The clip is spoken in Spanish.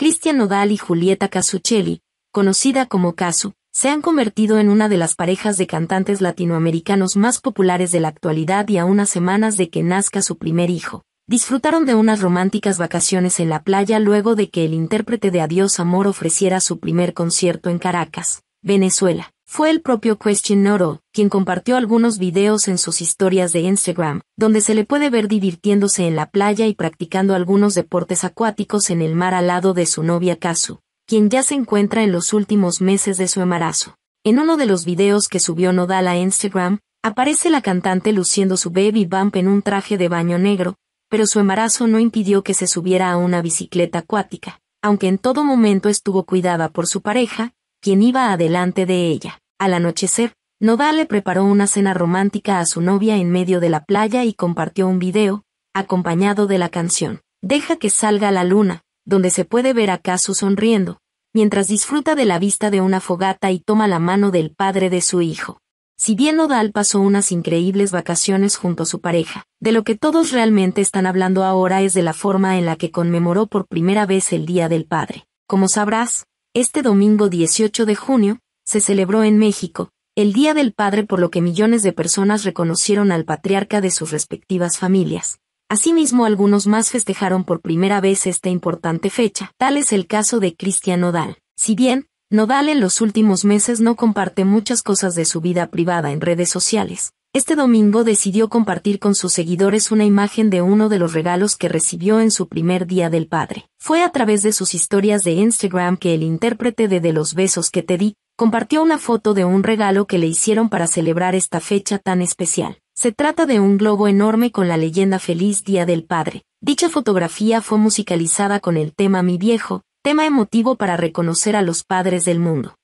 Cristian Nodal y Julieta Casuccelli, conocida como Casu, se han convertido en una de las parejas de cantantes latinoamericanos más populares de la actualidad y a unas semanas de que nazca su primer hijo. Disfrutaron de unas románticas vacaciones en la playa luego de que el intérprete de Adiós Amor ofreciera su primer concierto en Caracas, Venezuela. Fue el propio Question Noro, quien compartió algunos videos en sus historias de Instagram, donde se le puede ver divirtiéndose en la playa y practicando algunos deportes acuáticos en el mar al lado de su novia Kazu, quien ya se encuentra en los últimos meses de su embarazo. En uno de los videos que subió Nodal a Instagram, aparece la cantante luciendo su baby bump en un traje de baño negro, pero su embarazo no impidió que se subiera a una bicicleta acuática, aunque en todo momento estuvo cuidada por su pareja, quien iba adelante de ella. Al anochecer, Nodal le preparó una cena romántica a su novia en medio de la playa y compartió un video, acompañado de la canción Deja que salga la luna, donde se puede ver a Casu sonriendo, mientras disfruta de la vista de una fogata y toma la mano del padre de su hijo. Si bien Nodal pasó unas increíbles vacaciones junto a su pareja, de lo que todos realmente están hablando ahora es de la forma en la que conmemoró por primera vez el Día del Padre. Como sabrás, este domingo 18 de junio, se celebró en México, el Día del Padre por lo que millones de personas reconocieron al patriarca de sus respectivas familias. Asimismo, algunos más festejaron por primera vez esta importante fecha, tal es el caso de Cristian Nodal. Si bien, Nodal en los últimos meses no comparte muchas cosas de su vida privada en redes sociales, este domingo decidió compartir con sus seguidores una imagen de uno de los regalos que recibió en su primer Día del Padre. Fue a través de sus historias de Instagram que el intérprete de De los besos que te di, compartió una foto de un regalo que le hicieron para celebrar esta fecha tan especial. Se trata de un globo enorme con la leyenda Feliz Día del Padre. Dicha fotografía fue musicalizada con el tema Mi Viejo, tema emotivo para reconocer a los padres del mundo.